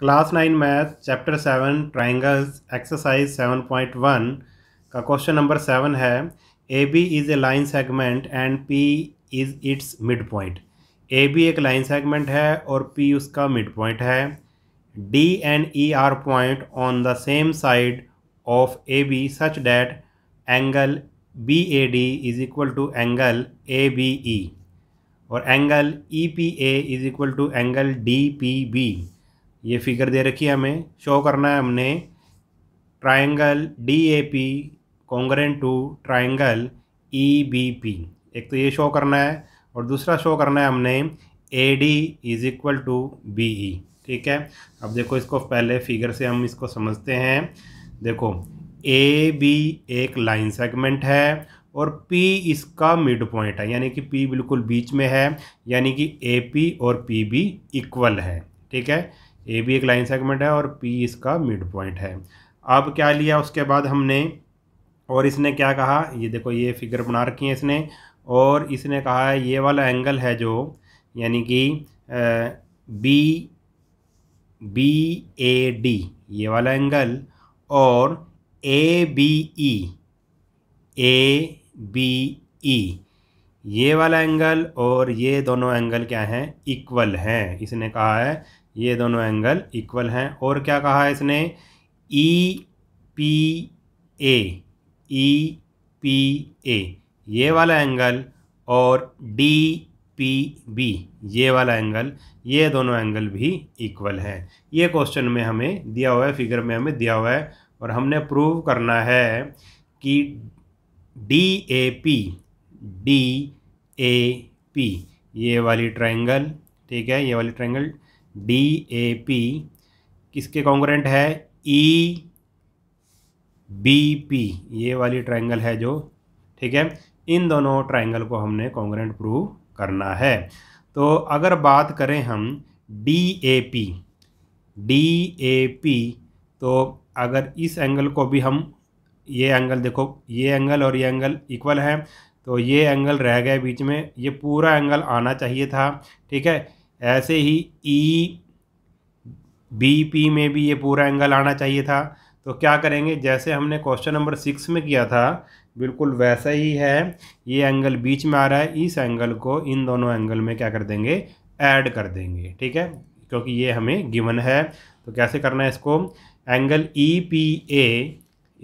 class nine math chapter seven triangles exercise seven point one का question number seven है A B is a line segment and P is its mid point A B एक line segment है और P उसका mid point है D and E are point on the same side of A B such that angle B A D is equal to angle A B E और angle E P A is equal to angle D P B ये figure दे रखी है हमें show करना है हमने triangle D A P congruent to triangle E B P एक तो ये शो करना है और दूसरा शो करना है हमने A D is equal to B E ठीक है अब देखो इसको पहले फिगर से हम इसको समझते हैं देखो ए बी एक लाइन सेगमेंट है और P इसका मिड पॉइंट है यानी कि P बिल्कुल बीच में है यानी कि ए पी और पी बी इक्वल है ठीक है ए भी एक लाइन सेगमेंट है और पी इसका मिड पॉइंट है अब क्या लिया उसके बाद हमने और इसने क्या कहा ये देखो ये फिगर बना रखी है इसने और इसने कहा है ये वाला एंगल है जो यानी कि बी बी ए डी ये वाला एंगल और ए बी ई ए बी ई ये वाला एंगल और ये दोनों एंगल क्या हैं इक्वल हैं इसने कहा है ये दोनों एंगल इक्वल हैं और क्या कहा है इसने ई पी ए ई पी ए ये वाला एंगल और डी पी बी ये वाला एंगल ये दोनों एंगल भी इक्वल हैं ये क्वेश्चन में हमें दिया हुआ है फिगर में हमें दिया हुआ है और हमने प्रूव करना है कि D A P D A P ये वाली ट्रायंगल ठीक है ये वाली ट्रायंगल डी ए पी किसके कॉन्ग्रेंट है ई बी पी ये वाली ट्राइंगल है जो ठीक है इन दोनों ट्राइंगल को हमने कॉन्ग्रेंट प्रूव करना है तो अगर बात करें हम D A P D A P तो अगर इस एंगल को भी हम ये एंगल देखो ये एंगल और ये एंगल इक्वल है तो ये एंगल रह गए बीच में ये पूरा एंगल आना चाहिए था ठीक है ऐसे ही ई बी पी में भी ये पूरा एंगल आना चाहिए था तो क्या करेंगे जैसे हमने क्वेश्चन नंबर सिक्स में किया था बिल्कुल वैसा ही है ये एंगल बीच में आ रहा है इस एंगल को इन दोनों एंगल में क्या कर देंगे ऐड कर देंगे ठीक है क्योंकि ये हमें गिवन है तो कैसे करना है इसको angle E P A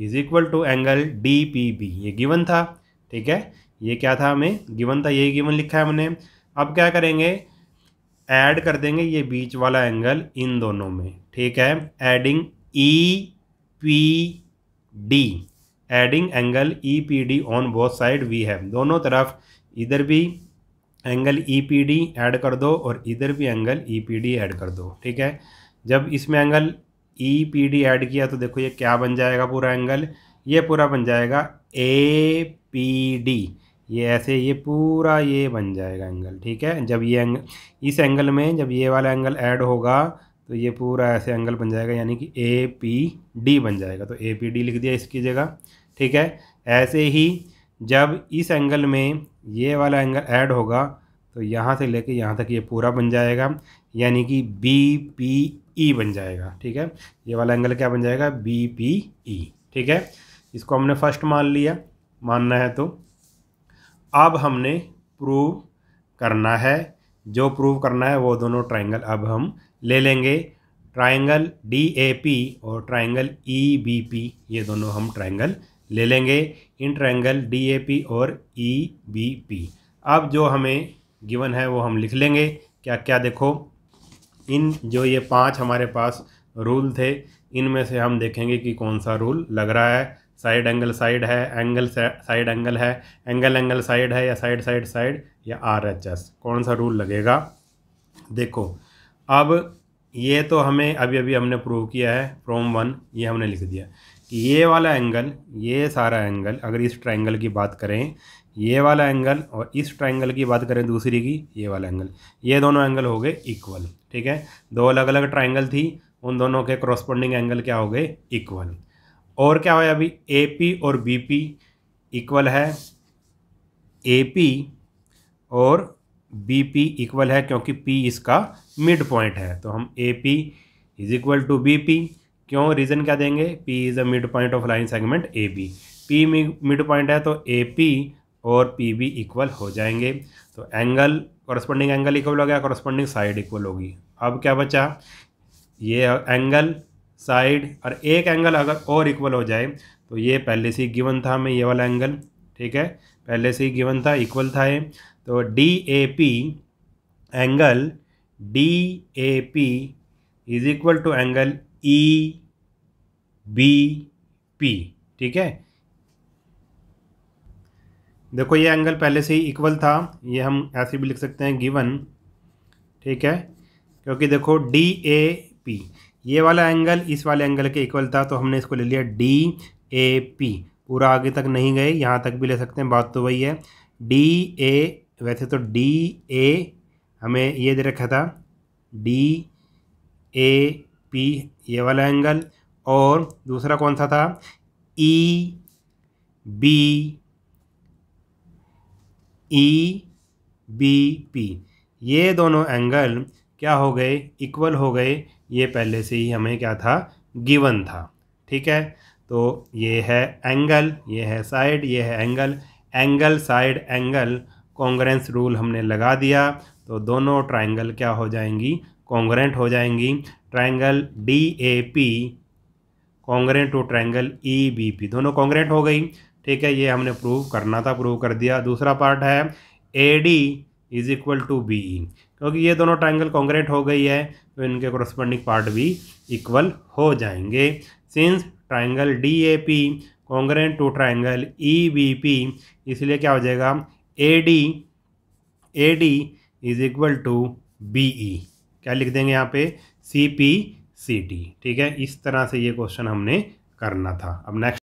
is equal to angle D P B ये गिवन था ठीक है ये क्या था हमें गिवन था यही गिवन लिखा है हमने अब क्या करेंगे ऐड कर देंगे ये बीच वाला एंगल इन दोनों में ठीक है adding E P D adding angle E P D on both side we have दोनों तरफ इधर भी angle E P D add कर दो और इधर भी angle E P D add कर दो ठीक है जब इसमें angle E P D add किया तो देखो ये क्या बन जाएगा पूरा एंगल ये पूरा बन जाएगा ए पी डी ये ऐसे ये पूरा ये बन जाएगा एंगल ठीक है जब ये एंग इस एंगल में जब ये वाला एंगल ऐड होगा तो ये पूरा ऐसे एंगल बन जाएगा यानी कि ए पी डी बन जाएगा तो ए पी डी लिख दिया इसकी जगह ठीक है ऐसे ही जब इस एंगल में ये वाला एंगल ऐड होगा तो यहाँ से लेके यहाँ तक ये पूरा बन जाएगा यानी कि बी पी ई बन जाएगा ठीक है ये वाला एंगल क्या बन जाएगा बी पी ई ठीक है इसको हमने फर्स्ट मान लिया मानना है तो अब हमने प्रूव करना है जो प्रूव करना है वो दोनों ट्राइंगल अब हम ले लेंगे ट्राइंगल डी ए पी और ट्राइंगल ई बी पी ये दोनों हम ट्राइंगल ले लेंगे इन ट्राइंगल डी ए पी और ई बी पी अब जो हमें गिवन है वो हम लिख लेंगे क्या क्या देखो इन जो ये पांच हमारे पास रूल थे इनमें से हम देखेंगे कि कौन सा रूल लग रहा है साइड एंगल साइड है एंगल साइड एंगल है एंगल एंगल साइड है या साइड साइड साइड या आर एच एस कौन सा रूल लगेगा देखो अब ये तो हमें अभी अभी हमने प्रूव किया है फ्रॉम वन ये हमने लिख दिया कि ये वाला एंगल ये सारा एंगल अगर इस ट्राइंगल की बात करें ये वाला एंगल और इस ट्राइंगल की बात करें दूसरी की ये वाला एंगल ये दोनों एंगल हो गए इक्वल ठीक है दो अलग अलग ट्राइंगल थी उन दोनों के क्रॉसपोंडिंग एंगल क्या हो गए इक्वल और क्या होया अभी ए पी और बी पी इक्वल है ए पी और बी पी इक्वल है क्योंकि पी इसका मिड पॉइंट है तो हम A P is equal to B P क्यों रीज़न क्या देंगे P is a mid point of line segment A B P mid point है तो ए पी और पी बी इक्वल हो जाएंगे तो एंगल कॉरस्पॉन्डिंग एंगल इक्वल हो गया कॉरस्पॉन्डिंग साइड इक्वल होगी अब क्या बचा ये एंगल साइड और एक एंगल अगर और इक्वल हो जाए तो ये पहले से ही गिवन था हमें ये वाला एंगल ठीक है पहले से ही गिवन था इक्वल था ये तो D A P angle D A P is equal to angle E B P ठीक है देखो ये एंगल पहले से ही इक्वल था ये हम ऐसे भी लिख सकते हैं गिवन ठीक है क्योंकि देखो डी ए पी ये वाला एंगल इस वाले एंगल के इक्वल था तो हमने इसको ले लिया डी ए पी पूरा आगे तक नहीं गए यहाँ तक भी ले सकते हैं बात तो वही है डी ए वैसे तो डी ए हमें ये दे रखा था डी ए पी ये वाला एंगल और दूसरा कौन सा था E B E B P ये दोनों एंगल क्या हो गए इक्वल हो गए ये पहले से ही हमें क्या था गिवन था ठीक है तो ये है एंगल ये है साइड ये है angle angle side angle congruence rule हमने लगा दिया तो दोनों ट्राइंगल क्या हो जाएंगी कॉन्ग्रेंट हो जाएंगी triangle D A P congruent to triangle E B P दोनों कॉन्ग्रेंट हो गई ठीक है ये हमने प्रूव करना था प्रूव कर दिया दूसरा पार्ट है A D is equal to B क्योंकि ये दोनों ट्राइंगल कॉन्ग्रेट हो गई है तो इनके कॉरस्पॉन्डिंग पार्ट भी इक्वल हो जाएंगे since triangle D A P congruent to triangle E B P इसलिए क्या हो जाएगा A D A D is equal to B E क्या लिख देंगे यहाँ पे सी पी सी डी ठीक है इस तरह से ये क्वेश्चन हमने करना था अब नेक्स्ट